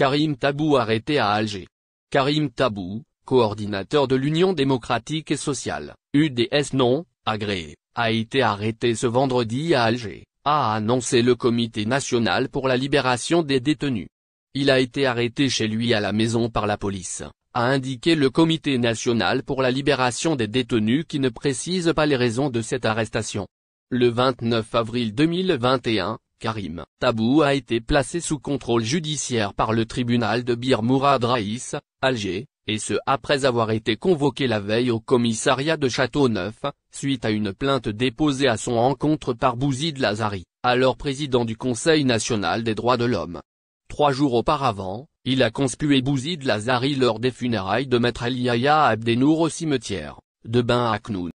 Karim Tabou arrêté à Alger. Karim Tabou, coordinateur de l'Union démocratique et sociale, UDS non, agréé, a été arrêté ce vendredi à Alger, a annoncé le Comité national pour la libération des détenus. Il a été arrêté chez lui à la maison par la police, a indiqué le Comité national pour la libération des détenus qui ne précise pas les raisons de cette arrestation. Le 29 avril 2021, Karim Tabou a été placé sous contrôle judiciaire par le tribunal de Bir Mourad Raïs, Alger, et ce après avoir été convoqué la veille au commissariat de Châteauneuf, suite à une plainte déposée à son encontre par Bouzid Lazari, alors président du Conseil national des droits de l'homme. Trois jours auparavant, il a conspué Bouzid Lazari lors des funérailles de Maître Yahya Abdenour au cimetière, de Bain Aknoun.